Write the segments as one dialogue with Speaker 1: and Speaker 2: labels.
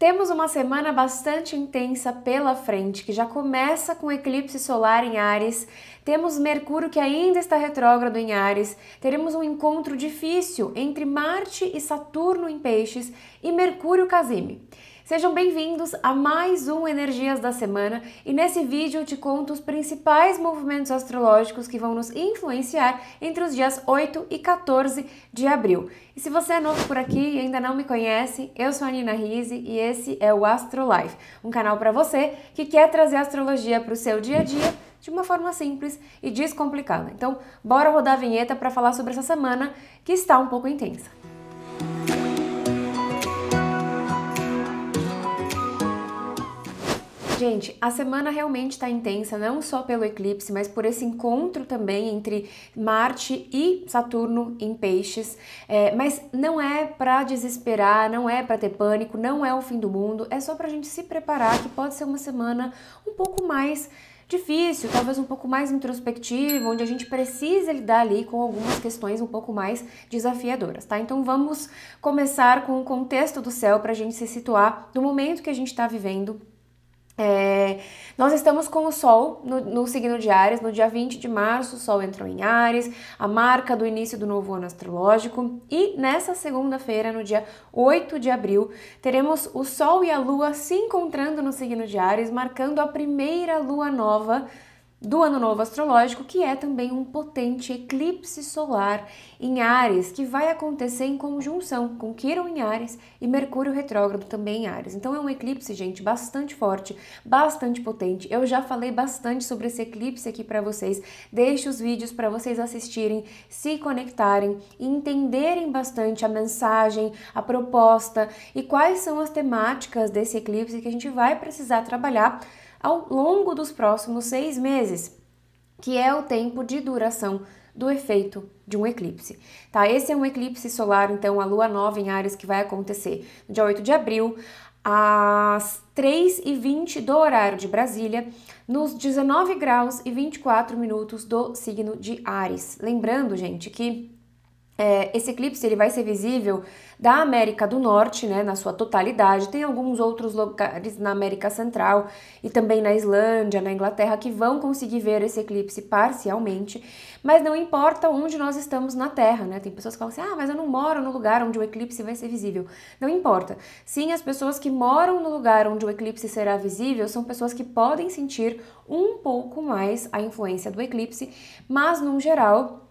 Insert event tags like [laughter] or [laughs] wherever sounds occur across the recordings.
Speaker 1: Temos uma semana bastante intensa pela frente, que já começa com eclipse solar em Ares, temos Mercúrio que ainda está retrógrado em Ares, teremos um encontro difícil entre Marte e Saturno em Peixes e Mercúrio Casime. Sejam bem-vindos a mais um Energias da Semana e nesse vídeo eu te conto os principais movimentos astrológicos que vão nos influenciar entre os dias 8 e 14 de abril. E se você é novo por aqui e ainda não me conhece, eu sou a Nina Rizzi e esse é o Astrolife, um canal para você que quer trazer astrologia para o seu dia a dia de uma forma simples e descomplicada. Então, bora rodar a vinheta para falar sobre essa semana que está um pouco intensa. Música Gente, a semana realmente está intensa, não só pelo eclipse, mas por esse encontro também entre Marte e Saturno em Peixes. É, mas não é para desesperar, não é para ter pânico, não é o fim do mundo, é só para a gente se preparar que pode ser uma semana um pouco mais difícil, talvez um pouco mais introspectivo, onde a gente precisa lidar ali com algumas questões um pouco mais desafiadoras, tá? Então vamos começar com o contexto do céu para a gente se situar do momento que a gente está vivendo é, nós estamos com o Sol no, no, signo de Ares, no dia 20 de março, o Sol entrou em Ares, a marca do início do novo ano astrológico, e nessa segunda-feira, no dia 8 de abril, teremos o Sol e a Lua se encontrando no signo de Ares, marcando a primeira lua nova do Ano Novo Astrológico, que é também um potente eclipse solar em Ares, que vai acontecer em conjunção com Quirón em Ares e Mercúrio retrógrado também em Ares. Então é um eclipse, gente, bastante forte, bastante potente. Eu já falei bastante sobre esse eclipse aqui para vocês. Deixo os vídeos para vocês assistirem, se conectarem e entenderem bastante a mensagem, a proposta e quais são as temáticas desse eclipse que a gente vai precisar trabalhar ao longo dos próximos seis meses, que é o tempo de duração do efeito de um eclipse. Tá? Esse é um eclipse solar, então, a lua nova em Ares, que vai acontecer no dia 8 de abril, às 3h20 do horário de Brasília, nos 19 graus e 24 minutos do signo de Ares. Lembrando, gente, que é, esse eclipse ele vai ser visível da América do Norte, né, na sua totalidade. Tem alguns outros lugares na América Central e também na Islândia, na Inglaterra, que vão conseguir ver esse eclipse parcialmente, mas não importa onde nós estamos na Terra, né? Tem pessoas que falam assim: ah, mas eu não moro no lugar onde o eclipse vai ser visível. Não importa. Sim, as pessoas que moram no lugar onde o eclipse será visível são pessoas que podem sentir um pouco mais a influência do eclipse, mas, num geral,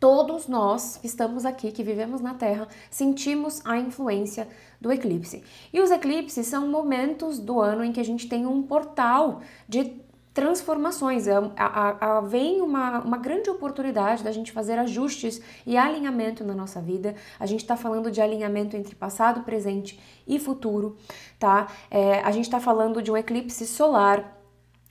Speaker 1: Todos nós que estamos aqui, que vivemos na Terra, sentimos a influência do eclipse. E os eclipses são momentos do ano em que a gente tem um portal de transformações. É a, a, a vem uma, uma grande oportunidade da gente fazer ajustes e alinhamento na nossa vida. A gente está falando de alinhamento entre passado, presente e futuro, tá? É, a gente está falando de um eclipse solar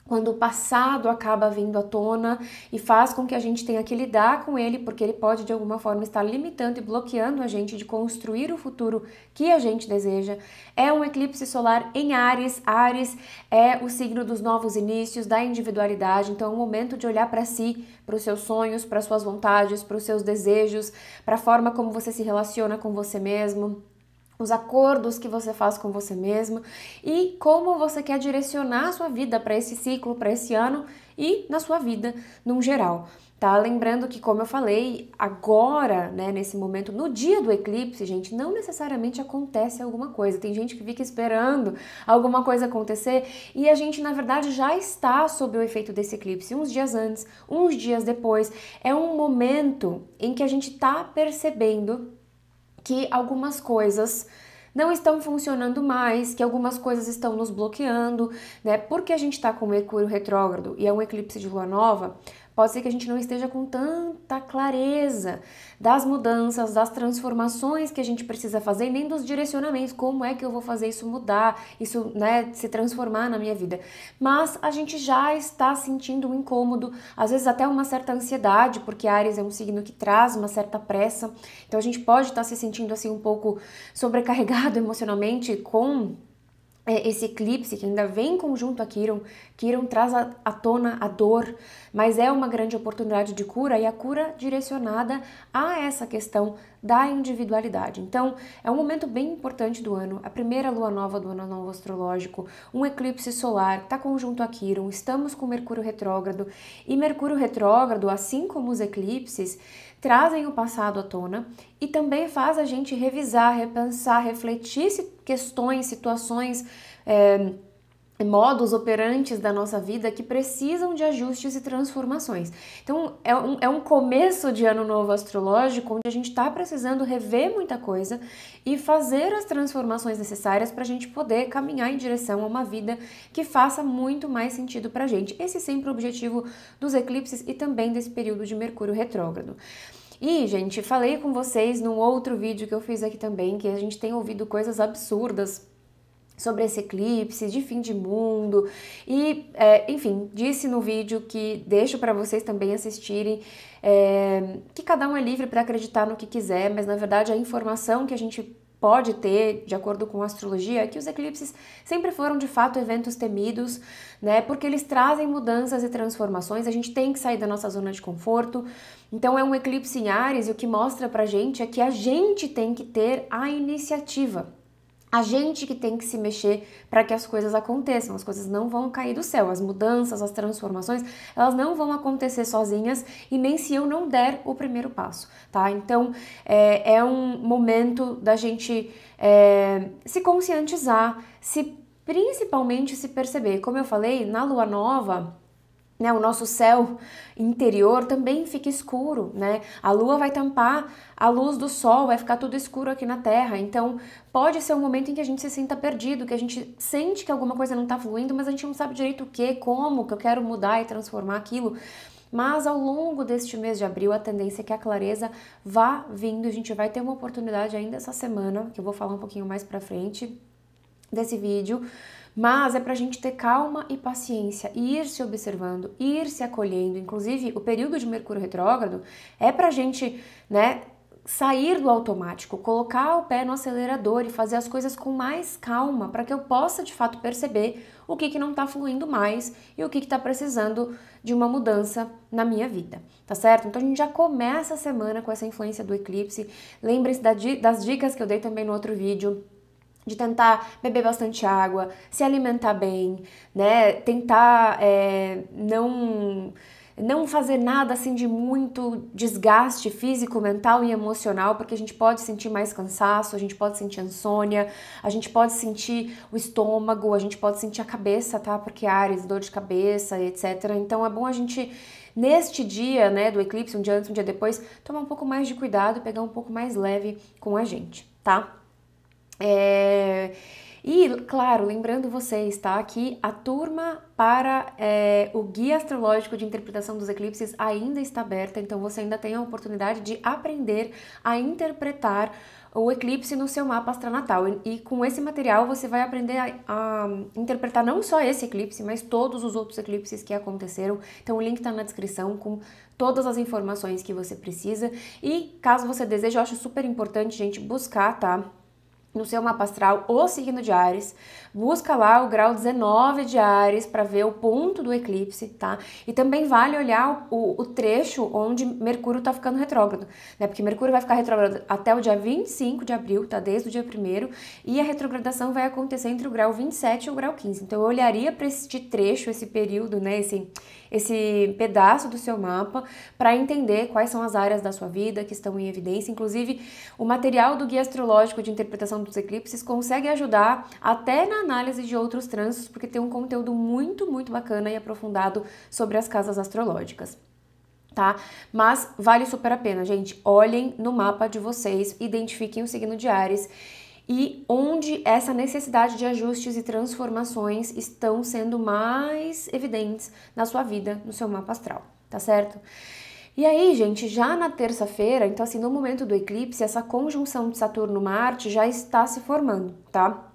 Speaker 1: quando o passado acaba vindo à tona e faz com que a gente tenha que lidar com ele, porque ele pode de alguma forma estar limitando e bloqueando a gente de construir o futuro que a gente deseja. É um eclipse solar em Ares. Ares é o signo dos novos inícios, da individualidade, então é um momento de olhar para si, para os seus sonhos, para suas vontades, para os seus desejos, para a forma como você se relaciona com você mesmo os acordos que você faz com você mesmo e como você quer direcionar a sua vida para esse ciclo, para esse ano e na sua vida num geral. Tá? Lembrando que, como eu falei, agora, né, nesse momento, no dia do eclipse, gente, não necessariamente acontece alguma coisa. Tem gente que fica esperando alguma coisa acontecer e a gente, na verdade, já está sob o efeito desse eclipse, uns dias antes, uns dias depois. É um momento em que a gente está percebendo que algumas coisas não estão funcionando mais, que algumas coisas estão nos bloqueando, né? Porque a gente está com Mercúrio retrógrado e é um eclipse de lua nova, Pode ser que a gente não esteja com tanta clareza das mudanças, das transformações que a gente precisa fazer nem dos direcionamentos, como é que eu vou fazer isso mudar, isso né, se transformar na minha vida. Mas a gente já está sentindo um incômodo, às vezes até uma certa ansiedade, porque Ares é um signo que traz uma certa pressa. Então a gente pode estar se sentindo assim um pouco sobrecarregado [laughs] emocionalmente com é, esse eclipse que ainda vem conjunto a Kiron, Kiron traz à tona a dor, mas é uma grande oportunidade de cura e a cura direcionada a essa questão da individualidade. Então, é um momento bem importante do ano, a primeira lua nova do ano novo astrológico, um eclipse solar, está conjunto a Quirum, estamos com Mercúrio retrógrado, e Mercúrio retrógrado, assim como os eclipses, trazem o passado à tona e também faz a gente revisar, repensar, refletir questões, situações. É, modos operantes da nossa vida que precisam de ajustes e transformações. Então, é um, é um começo de ano novo astrológico onde a gente está precisando rever muita coisa e fazer as transformações necessárias para a gente poder caminhar em direção a uma vida que faça muito mais sentido para a gente. Esse é sempre o objetivo dos eclipses e também desse período de Mercúrio retrógrado. E, gente, falei com vocês num outro vídeo que eu fiz aqui também que a gente tem ouvido coisas absurdas sobre esse eclipse de fim de mundo e é, enfim disse no vídeo que deixo para vocês também assistirem é, que cada um é livre para acreditar no que quiser mas na verdade a informação que a gente pode ter, de acordo com a astrologia, é que os eclipses sempre foram de fato eventos temidos, né? Porque eles trazem mudanças e transformações, a gente tem que sair da nossa zona de conforto. Então é um eclipse em Ares e o que mostra para gente é que a gente tem que ter a iniciativa a gente que tem que se mexer para que as coisas aconteçam. As coisas não vão cair do céu, as mudanças, as transformações, elas não vão acontecer sozinhas e nem se eu não der o primeiro passo, tá? Então é, é um momento da gente é, se conscientizar, se principalmente se perceber. Como eu falei, na lua nova né, o nosso céu interior também fica escuro, né? A lua vai tampar a luz do sol, vai ficar tudo escuro aqui na Terra. Então, pode ser um momento em que a gente se sinta perdido, que a gente sente que alguma coisa não está fluindo, mas a gente não sabe direito o que, como, que eu quero mudar e transformar aquilo. Mas ao longo deste mês de abril, a tendência é que a clareza vá vindo. A gente vai ter uma oportunidade ainda essa semana, que eu vou falar um pouquinho mais pra frente desse vídeo, mas é para a gente ter calma e paciência, ir se observando, ir se acolhendo. Inclusive, o período de Mercúrio retrógrado é para a gente, né? sair do automático, colocar o pé no acelerador e fazer as coisas com mais calma para que eu possa de fato perceber o que, que não está fluindo mais e o que está precisando de uma mudança na minha vida, tá certo? Então a gente já começa a semana com essa influência do eclipse. Lembrem-se das dicas que eu dei também no outro vídeo de tentar beber bastante água, se alimentar bem, né? Tentar é, não não fazer nada assim de muito desgaste físico, mental e emocional, porque a gente pode sentir mais cansaço, a gente pode sentir insônia, a gente pode sentir o estômago, a gente pode sentir a cabeça, tá? Porque Ares, é dor de cabeça, etc. Então é bom a gente neste dia, né, do eclipse, um dia antes, um dia depois, tomar um pouco mais de cuidado, pegar um pouco mais leve com a gente, tá? É... E, claro, lembrando vocês, tá? Que a turma para é, o Guia Astrológico de Interpretação dos Eclipses ainda está aberta, então você ainda tem a oportunidade de aprender a interpretar o eclipse no seu mapa astronatal. E, e com esse material você vai aprender a, a, interpretar não só esse eclipse, mas todos os outros eclipses que aconteceram. Então o link está na descrição com todas as informações que você precisa. E caso você deseje, eu acho super importante, gente, buscar, tá? no seu mapa astral o signo de Ares, busca lá o grau 19 de Ares para ver o ponto do eclipse, tá? E também vale olhar o, o trecho onde Mercúrio tá ficando retrógrado, né? Porque Mercúrio vai ficar retrógrado até o dia 25 de abril, tá? Desde o dia 1 e a retrogradação vai acontecer entre o grau 27 e o grau 15. Então eu olharia para este trecho, esse período, né, esse esse pedaço do seu mapa para entender quais são as áreas da sua vida que estão em evidência. Inclusive, o material do Guia Astrológico de Interpretação dos Eclipses consegue ajudar até na análise de outros trânsitos, porque tem um conteúdo muito, muito bacana e aprofundado sobre as casas astrológicas. Tá? Mas vale super a pena, gente. Olhem no mapa de vocês, identifiquem o signo de Ares e onde essa necessidade de ajustes e transformações estão sendo mais evidentes na sua vida, no seu mapa astral, tá certo? E aí, gente, já na terça-feira, então assim, no momento do eclipse, essa conjunção de Saturno-Marte já está se formando, tá?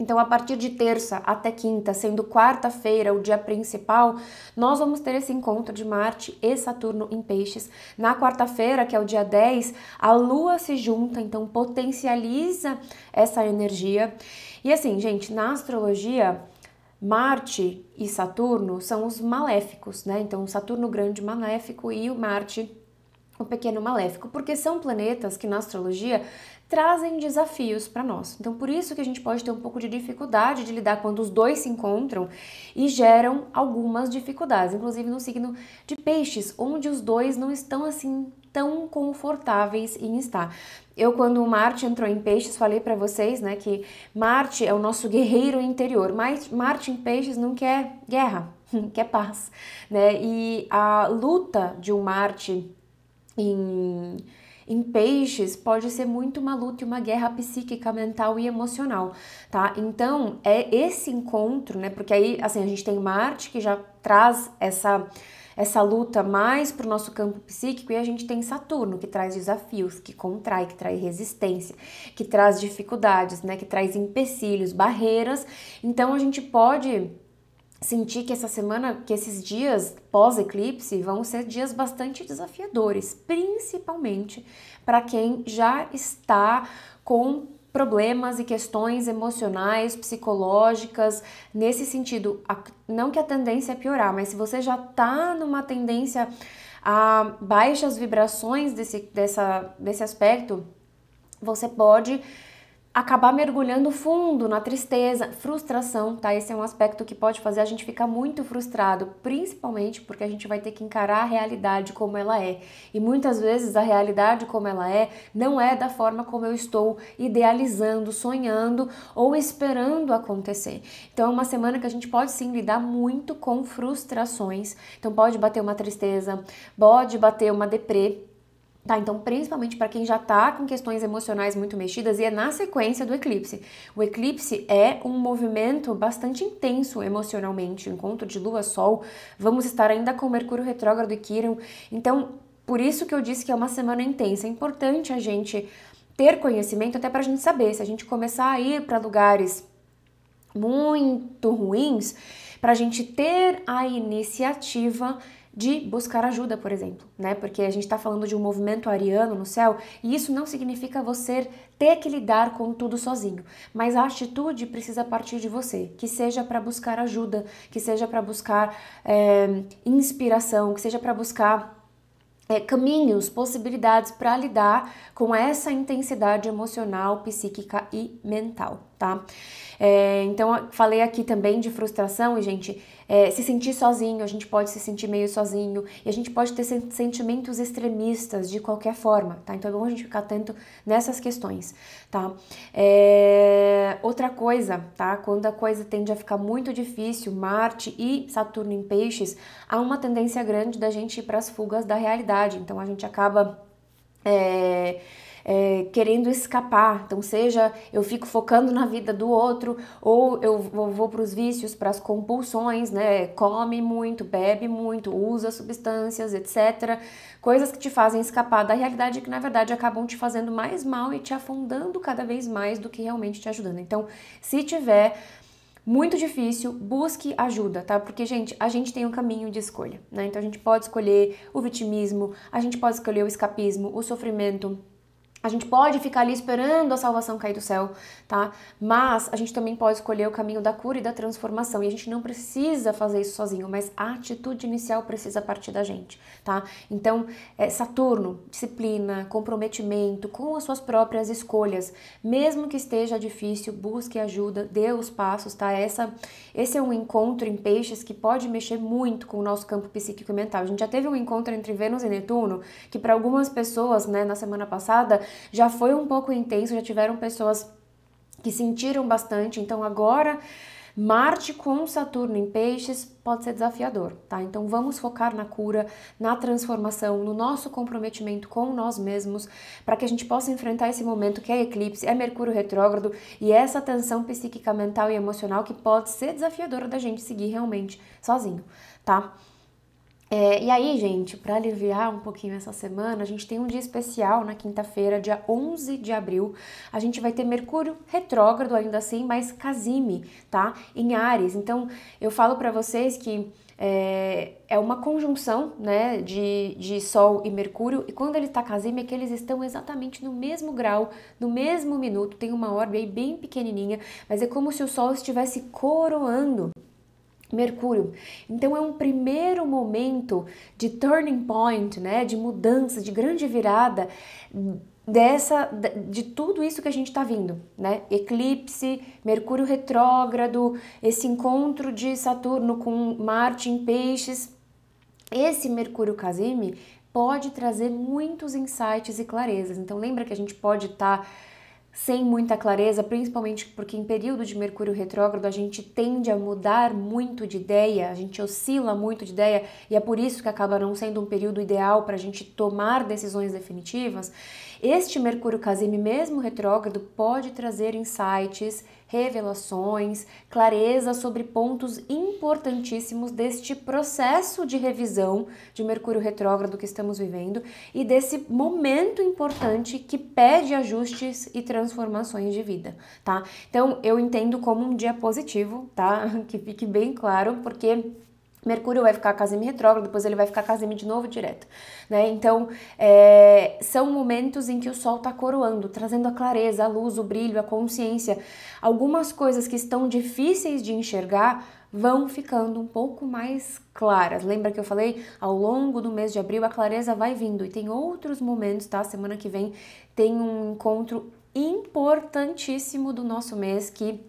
Speaker 1: Então, a partir de terça até quinta, sendo quarta-feira o dia principal, nós vamos ter esse encontro de Marte e Saturno em Peixes. Na quarta-feira, que é o dia 10, a Lua se junta, então potencializa essa energia. E assim, gente, na astrologia, Marte e Saturno são os maléficos, né? Então, Saturno grande maléfico e o Marte um pequeno maléfico, porque são planetas que na astrologia trazem desafios para nós. Então, por isso que a gente pode ter um pouco de dificuldade de lidar quando os dois se encontram e geram algumas dificuldades, inclusive no signo de Peixes, onde os dois não estão assim tão confortáveis em estar. Eu, quando Marte entrou em Peixes, falei para vocês né, que Marte é o nosso guerreiro interior, mas Marte em Peixes não quer guerra, [laughs] quer paz. Né? E a luta de um Marte em, em peixes pode ser muito uma luta e uma guerra psíquica, mental e emocional, tá? Então, é esse encontro, né? Porque aí, assim, a gente tem Marte que já traz essa essa luta mais para o nosso campo psíquico e a gente tem Saturno que traz desafios, que contrai, que traz resistência, que traz dificuldades, né, que traz empecilhos, barreiras. Então a gente pode sentir que essa semana, que esses dias pós-eclipse vão ser dias bastante desafiadores, principalmente para quem já está com problemas e questões emocionais, psicológicas, nesse sentido, não que a tendência é piorar, mas se você já está numa tendência a baixas vibrações desse, dessa, desse aspecto, você pode acabar mergulhando fundo na tristeza, frustração, tá? Esse é um aspecto que pode fazer a gente ficar muito frustrado, principalmente porque a gente vai ter que encarar a realidade como ela é. E muitas vezes a realidade como ela é não é da forma como eu estou idealizando, sonhando ou esperando acontecer. Então é uma semana que a gente pode sim lidar muito com frustrações. Então pode bater uma tristeza, pode bater uma deprê, Tá, então principalmente para quem já está com questões emocionais muito mexidas e é na sequência do eclipse. O eclipse é um movimento bastante intenso emocionalmente, encontro de lua sol, vamos estar ainda com Mercúrio retrógrado e Quirón. Então, por isso que eu disse que é uma semana intensa. É importante a gente ter conhecimento até para a gente saber se a gente começar a ir para lugares muito ruins, para a gente ter a iniciativa de buscar ajuda, por exemplo, né? Porque a gente está falando de um movimento ariano no céu e isso não significa você ter que lidar com tudo sozinho, mas a atitude precisa partir de você, que seja para buscar ajuda, que seja para buscar é, inspiração, que seja para buscar é, caminhos, possibilidades para lidar com essa intensidade emocional, psíquica e mental, tá? É, então, falei aqui também de frustração, e gente, é, se sentir sozinho, a gente pode se sentir meio sozinho, e a gente pode ter sentimentos extremistas de qualquer forma, tá? Então é bom a gente ficar atento nessas questões, tá? É, outra coisa, tá? Quando a coisa tende a ficar muito difícil, Marte e Saturno em Peixes, há uma tendência grande da gente ir para as fugas da realidade ansiedade, então a gente acaba. É, é, querendo escapar. Então, seja eu fico focando na vida do outro, ou eu vou, vou para os vícios, para as compulsões, né? Come muito, bebe muito, usa substâncias, etc. Coisas que te fazem escapar da realidade que, na verdade, acabam te fazendo mais mal e te afundando cada vez mais do que realmente te ajudando. Então, se tiver muito difícil, busque ajuda, tá? Porque, gente, a gente tem um caminho de escolha, né? Então a gente pode escolher o vitimismo, a gente pode escolher o escapismo, o sofrimento, a gente pode ficar ali esperando a salvação cair do céu, tá? Mas a gente também pode escolher o caminho da cura e da transformação. E a gente não precisa fazer isso sozinho, mas a atitude inicial precisa partir da gente, tá? Então, é, Saturno, disciplina, comprometimento com as suas próprias escolhas. Mesmo que esteja difícil, busque ajuda, dê os passos, tá? Essa, esse é um encontro em peixes que pode mexer muito com o nosso campo psíquico e mental. A gente já teve um encontro entre Vênus e Netuno, que para algumas pessoas, né, na semana passada, já foi um pouco intenso, já tiveram pessoas que sentiram bastante, então agora Marte com Saturno em Peixes pode ser desafiador, tá? Então vamos focar na cura, na transformação, no nosso comprometimento com nós mesmos, para que a gente possa enfrentar esse momento que é eclipse, é Mercúrio retrógrado e é essa tensão psíquica, mental e emocional que pode ser desafiadora da gente seguir realmente sozinho, tá? É, e aí, gente, para aliviar um pouquinho essa semana, a gente tem um dia especial na quinta-feira, dia 11 de abril. A gente vai ter Mercúrio retrógrado ainda assim, mas Casime, tá? Em Ares. Então, eu falo para vocês que é, é, uma conjunção né, de, de Sol e Mercúrio, e quando ele tá casime é que eles estão exatamente no mesmo grau, no mesmo minuto, tem uma orbe aí bem pequenininha, mas é como se o Sol estivesse coroando Mercúrio. Então é um primeiro momento de turning point, né, de mudança, de grande virada dessa de tudo isso que a gente está vindo, né? Eclipse, Mercúrio retrógrado, esse encontro de Saturno com Marte em Peixes, esse Mercúrio Casimi pode trazer muitos insights e clarezas. Então lembra que a gente pode estar tá sem muita clareza, principalmente porque em período de Mercúrio retrógrado a gente tende a mudar muito de ideia, a gente oscila muito de ideia e é por isso que acaba não sendo um período ideal para a gente tomar decisões definitivas. Este Mercúrio Casimi, mesmo retrógrado, pode trazer insights revelações, clareza sobre pontos importantíssimos deste processo de revisão de Mercúrio retrógrado que estamos vivendo e desse momento importante que pede ajustes e transformações de vida, tá? Então eu entendo como um dia positivo, tá? [laughs] Que fique bem claro, porque Mercúrio vai ficar casemi retrógrado, depois ele vai ficar casemi de novo direto, né? Então é, são momentos em que o Sol está coroando, trazendo a clareza, a luz, o brilho, a consciência. Algumas coisas que estão difíceis de enxergar vão ficando um pouco mais claras. Lembra que eu falei ao longo do mês de abril a clareza vai vindo e tem outros momentos, tá? Semana que vem tem um encontro importantíssimo do nosso mês que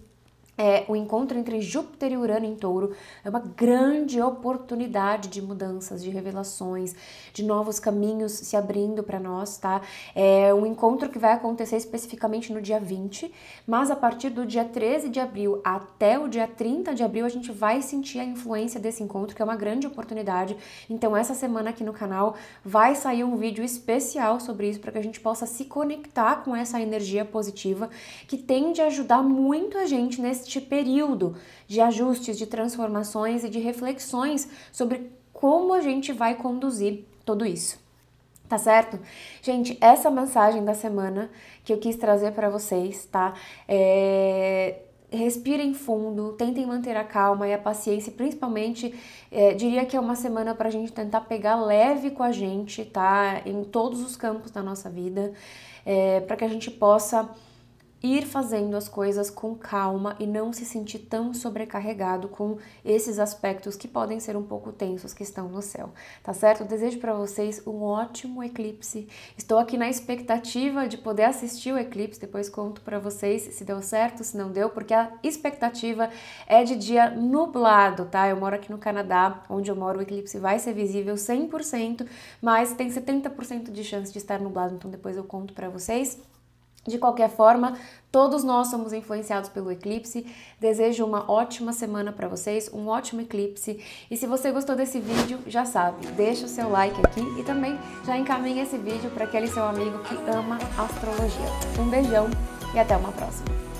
Speaker 1: é, o encontro entre Júpiter e Urano em Touro é uma grande oportunidade de mudanças, de revelações, de novos caminhos se abrindo para nós, tá? É um encontro que vai acontecer especificamente no dia 20, mas a partir do dia 13 de abril até o dia 30 de abril a gente vai sentir a influência desse encontro, que é uma grande oportunidade. Então, essa semana aqui no canal vai sair um vídeo especial sobre isso para que a gente possa se conectar com essa energia positiva que tende a ajudar muito a gente nesse este período de ajustes, de transformações e de reflexões sobre como a gente vai conduzir tudo isso. Tá certo? Gente, essa mensagem da semana que eu quis trazer para vocês, tá? É... Respirem fundo, tentem manter a calma e a paciência, principalmente é, diria que é uma semana para a gente tentar pegar leve com a gente, tá? Em todos os campos da nossa vida, é, para que a gente possa ir fazendo as coisas com calma e não se sentir tão sobrecarregado com esses aspectos que podem ser um pouco tensos que estão no céu, tá certo? Desejo para vocês um ótimo eclipse. Estou aqui na expectativa de poder assistir o eclipse, depois conto para vocês se deu certo, se não deu, porque a expectativa é de dia nublado, tá? Eu moro aqui no Canadá, onde eu moro, o eclipse vai ser visível 100%, mas tem 70% de chance de estar nublado, então depois eu conto para vocês. De qualquer forma, todos nós somos influenciados pelo eclipse. Desejo uma ótima semana para vocês, um ótimo eclipse. E se você gostou desse vídeo, já sabe, deixa o seu like aqui e também já encaminha esse vídeo para aquele seu amigo que ama astrologia. Um beijão e até uma próxima.